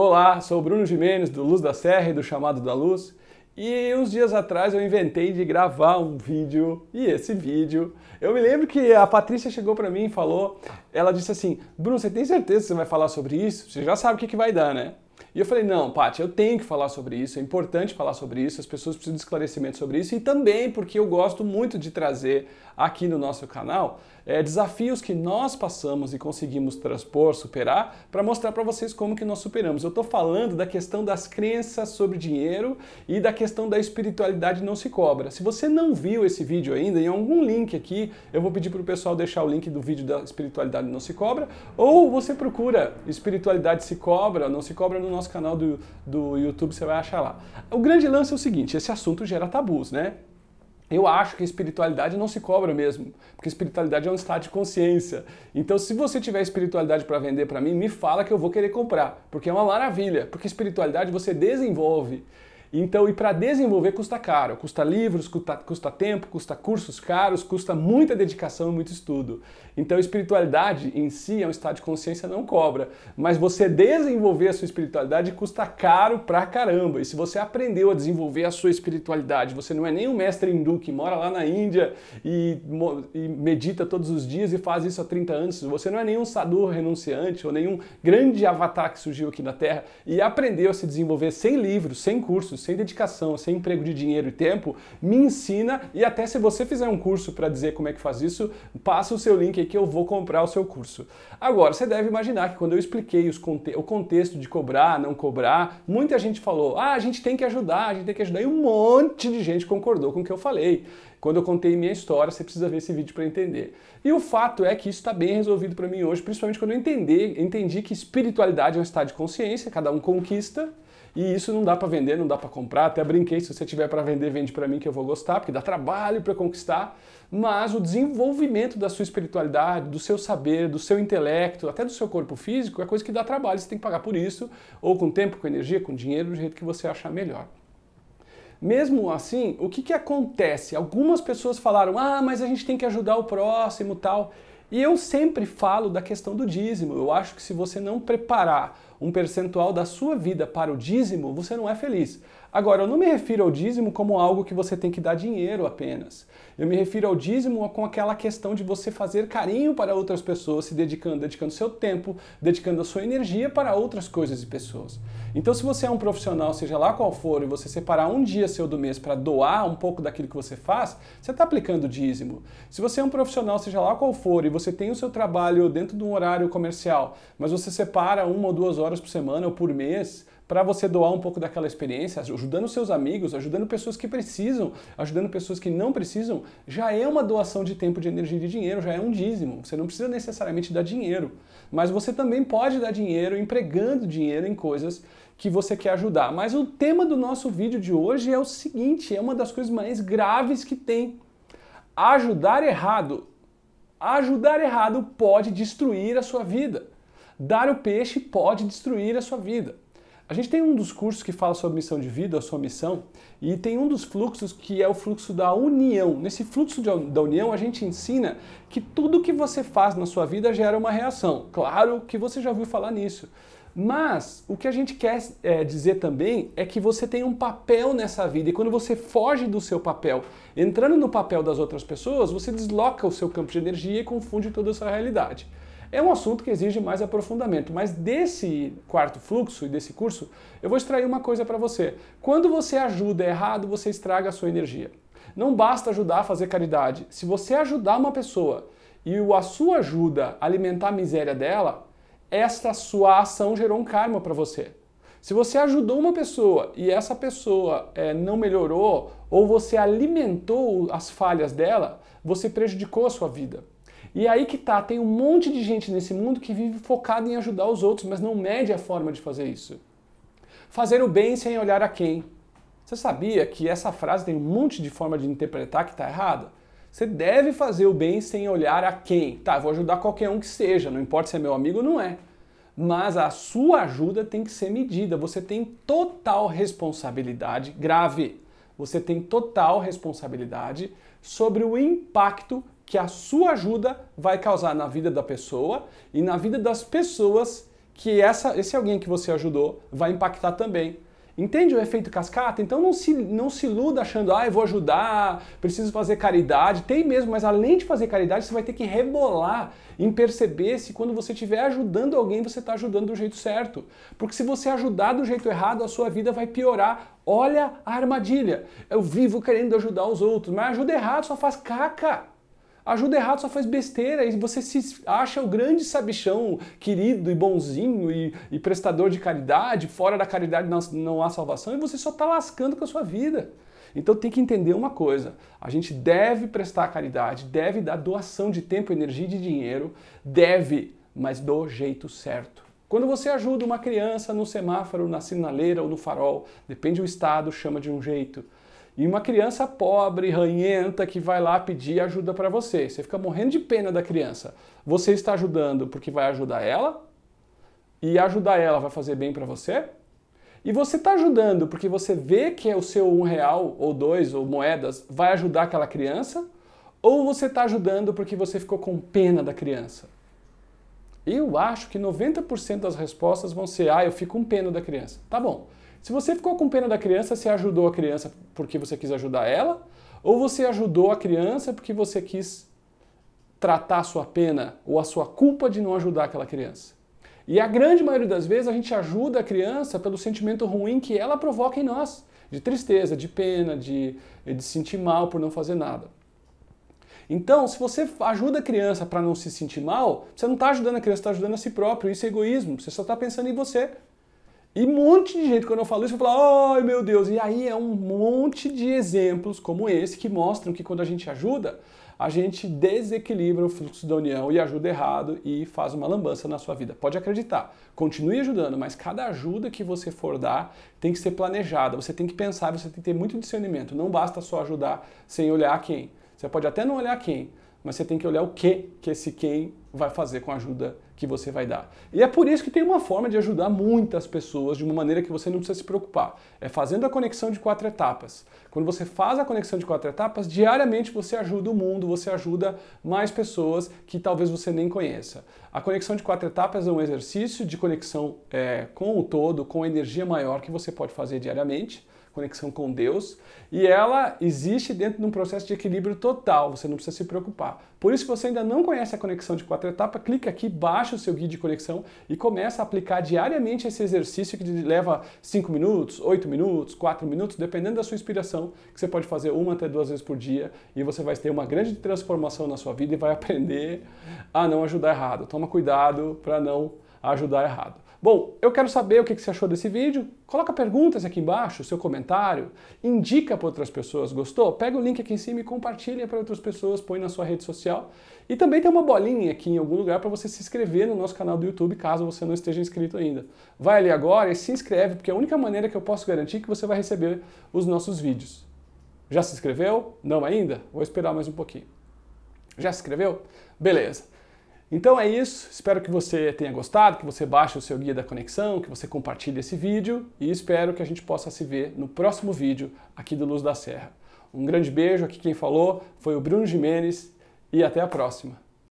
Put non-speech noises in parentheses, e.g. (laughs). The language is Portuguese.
Olá, sou o Bruno Jimenez do Luz da Serra e do Chamado da Luz. E uns dias atrás eu inventei de gravar um vídeo, e esse vídeo, eu me lembro que a Patrícia chegou para mim e falou, ela disse assim: "Bruno, você tem certeza que você vai falar sobre isso? Você já sabe o que que vai dar, né?" E eu falei, não, Paty, eu tenho que falar sobre isso, é importante falar sobre isso, as pessoas precisam de esclarecimento sobre isso e também porque eu gosto muito de trazer aqui no nosso canal é, desafios que nós passamos e conseguimos transpor, superar, para mostrar para vocês como que nós superamos. Eu estou falando da questão das crenças sobre dinheiro e da questão da espiritualidade não se cobra. Se você não viu esse vídeo ainda, em algum link aqui, eu vou pedir para o pessoal deixar o link do vídeo da espiritualidade não se cobra, ou você procura espiritualidade se cobra, não se cobra no nosso nosso canal do, do YouTube, você vai achar lá. O grande lance é o seguinte: esse assunto gera tabus, né? Eu acho que espiritualidade não se cobra mesmo, porque espiritualidade é um estado de consciência. Então, se você tiver espiritualidade para vender para mim, me fala que eu vou querer comprar, porque é uma maravilha, porque espiritualidade você desenvolve. Então, e para desenvolver custa caro, custa livros, custa, custa tempo, custa cursos caros, custa muita dedicação e muito estudo. Então, espiritualidade em si é um estado de consciência não cobra, mas você desenvolver a sua espiritualidade custa caro pra caramba. E se você aprendeu a desenvolver a sua espiritualidade, você não é nem um mestre hindu que mora lá na Índia e, e medita todos os dias e faz isso há 30 anos, você não é nenhum sadhu renunciante ou nenhum grande avatar que surgiu aqui na Terra e aprendeu a se desenvolver sem livros, sem cursos, sem dedicação, sem emprego de dinheiro e tempo, me ensina e até se você fizer um curso para dizer como é que faz isso, passa o seu link aqui que eu vou comprar o seu curso. Agora, você deve imaginar que quando eu expliquei conte o contexto de cobrar, não cobrar, muita gente falou: "Ah, a gente tem que ajudar, a gente tem que ajudar". E um monte de gente concordou com o que eu falei. Quando eu contei minha história, você precisa ver esse vídeo para entender. E o fato é que isso está bem resolvido para mim hoje, principalmente quando eu entendi, entendi que espiritualidade é um estado de consciência, cada um conquista, e isso não dá para vender, não dá para comprar. Até brinquei, se você tiver para vender, vende para mim que eu vou gostar, porque dá trabalho para conquistar. Mas o desenvolvimento da sua espiritualidade, do seu saber, do seu intelecto, até do seu corpo físico, é coisa que dá trabalho. Você tem que pagar por isso, ou com tempo, com energia, com dinheiro, do jeito que você achar melhor. Mesmo assim, o que, que acontece? Algumas pessoas falaram: ah, mas a gente tem que ajudar o próximo tal. E eu sempre falo da questão do dízimo. Eu acho que se você não preparar um percentual da sua vida para o dízimo, você não é feliz. Agora, eu não me refiro ao dízimo como algo que você tem que dar dinheiro apenas. Eu me refiro ao dízimo com aquela questão de você fazer carinho para outras pessoas, se dedicando, dedicando seu tempo, dedicando a sua energia para outras coisas e pessoas. Então, se você é um profissional, seja lá qual for, e você separar um dia seu do mês para doar um pouco daquilo que você faz, você está aplicando dízimo. Se você é um profissional, seja lá qual for, e você tem o seu trabalho dentro de um horário comercial, mas você separa uma ou duas horas horas por semana ou por mês para você doar um pouco daquela experiência, ajudando seus amigos, ajudando pessoas que precisam, ajudando pessoas que não precisam, já é uma doação de tempo, de energia e de dinheiro, já é um dízimo. Você não precisa necessariamente dar dinheiro, mas você também pode dar dinheiro empregando dinheiro em coisas que você quer ajudar. Mas o tema do nosso vídeo de hoje é o seguinte, é uma das coisas mais graves que tem. Ajudar errado. Ajudar errado pode destruir a sua vida dar o peixe pode destruir a sua vida. A gente tem um dos cursos que fala sobre missão de vida, a sua missão, e tem um dos fluxos que é o fluxo da união. Nesse fluxo de, da união, a gente ensina que tudo que você faz na sua vida gera uma reação. Claro que você já ouviu falar nisso. Mas o que a gente quer é, dizer também é que você tem um papel nessa vida, e quando você foge do seu papel, entrando no papel das outras pessoas, você desloca o seu campo de energia e confunde toda a sua realidade é um assunto que exige mais aprofundamento. Mas desse quarto fluxo e desse curso, eu vou extrair uma coisa para você. Quando você ajuda errado, você estraga a sua energia. Não basta ajudar a fazer caridade. Se você ajudar uma pessoa e a sua ajuda alimentar a miséria dela, esta sua ação gerou um karma para você. Se você ajudou uma pessoa e essa pessoa é, não melhorou, ou você alimentou as falhas dela, você prejudicou a sua vida. E aí que tá, tem um monte de gente nesse mundo que vive focado em ajudar os outros, mas não mede a forma de fazer isso. Fazer o bem sem olhar a quem. Você sabia que essa frase tem um monte de forma de interpretar que está errada? Você deve fazer o bem sem olhar a quem. Tá, vou ajudar qualquer um que seja, não importa se é meu amigo ou não é. Mas a sua ajuda tem que ser medida. Você tem total responsabilidade grave. Você tem total responsabilidade sobre o impacto que a sua ajuda vai causar na vida da pessoa e na vida das pessoas que essa, esse alguém que você ajudou vai impactar também. Entende o efeito cascata? Então não se, não se iluda achando, ah, eu vou ajudar, preciso fazer caridade. Tem mesmo, mas além de fazer caridade, você vai ter que rebolar em perceber se quando você estiver ajudando alguém, você está ajudando do jeito certo. Porque se você ajudar do jeito errado, a sua vida vai piorar. Olha a armadilha. Eu vivo querendo ajudar os outros, mas ajuda errado, só faz caca ajuda errado, só faz besteira e você se acha o grande sabichão, querido e bonzinho e, e prestador de caridade, fora da caridade não, não há salvação e você só está lascando com a sua vida. Então tem que entender uma coisa: a gente deve prestar caridade, deve dar doação de tempo, energia e de dinheiro, deve, mas do jeito certo. Quando você ajuda uma criança no semáforo, na sinaleira ou no farol, depende do estado, chama de um jeito e uma criança pobre, ranhenta, que vai lá pedir ajuda para você. Você fica morrendo de pena da criança. Você está ajudando porque vai ajudar ela, e ajudar ela vai fazer bem para você. E você está ajudando porque você vê que é o seu um real ou dois ou moedas vai ajudar aquela criança, ou você está ajudando porque você ficou com pena da criança. Eu acho que 90% das respostas vão ser: ah, eu fico com pena da criança. Tá bom. Se você ficou com pena da criança, você ajudou a criança porque você quis ajudar ela? Ou você ajudou a criança porque você quis tratar a sua pena ou a sua culpa de não ajudar aquela criança? E a grande maioria das vezes a gente ajuda a criança pelo sentimento ruim que ela provoca em nós, de tristeza, de pena, de, de sentir mal por não fazer nada. Então, se você ajuda a criança para não se sentir mal, você não está ajudando a criança, está ajudando a si próprio. Isso é egoísmo. Você só está pensando em você. E um monte de gente, quando eu falo isso, eu falo, ai meu Deus. E aí é um monte de exemplos como esse que mostram que quando a gente ajuda, a gente desequilibra o fluxo da união e ajuda errado e faz uma lambança na sua vida. Pode acreditar, continue ajudando, mas cada ajuda que você for dar tem que ser planejada, você tem que pensar, você tem que ter muito discernimento. Não basta só ajudar sem olhar quem. Você pode até não olhar quem, mas você tem que olhar o que que esse quem vai fazer com a ajuda que você vai dar. E é por isso que tem uma forma de ajudar muitas pessoas de uma maneira que você não precisa se preocupar. É fazendo a conexão de quatro etapas. Quando você faz a conexão de quatro etapas, diariamente você ajuda o mundo, você ajuda mais pessoas que talvez você nem conheça. A conexão de quatro etapas é um exercício de conexão é, com o todo, com a energia maior que você pode fazer diariamente conexão com Deus, e ela existe dentro de um processo de equilíbrio total, você não precisa se preocupar. Por isso, se você ainda não conhece a conexão de quatro etapas, clica aqui, baixa o seu guia de conexão e começa a aplicar diariamente esse exercício que leva cinco minutos, oito minutos, quatro minutos, dependendo da sua inspiração, que você pode fazer uma até duas vezes por dia e você vai ter uma grande transformação na sua vida e vai (laughs) aprender a não ajudar errado. Toma cuidado para não ajudar errado. Bom, eu quero saber o que você achou desse vídeo. Coloca perguntas aqui embaixo, seu comentário, indica para outras pessoas, gostou? Pega o link aqui em cima e compartilha para outras pessoas, põe na sua rede social. E também tem uma bolinha aqui em algum lugar para você se inscrever no nosso canal do YouTube, caso você não esteja inscrito ainda. Vai ali agora e se inscreve, porque é a única maneira que eu posso garantir que você vai receber os nossos vídeos. Já se inscreveu? Não ainda? Vou esperar mais um pouquinho. Já se inscreveu? Beleza. Então é isso, espero que você tenha gostado, que você baixe o seu guia da conexão, que você compartilhe esse vídeo e espero que a gente possa se ver no próximo vídeo aqui do Luz da Serra. Um grande beijo, aqui quem falou foi o Bruno Jimenez e até a próxima.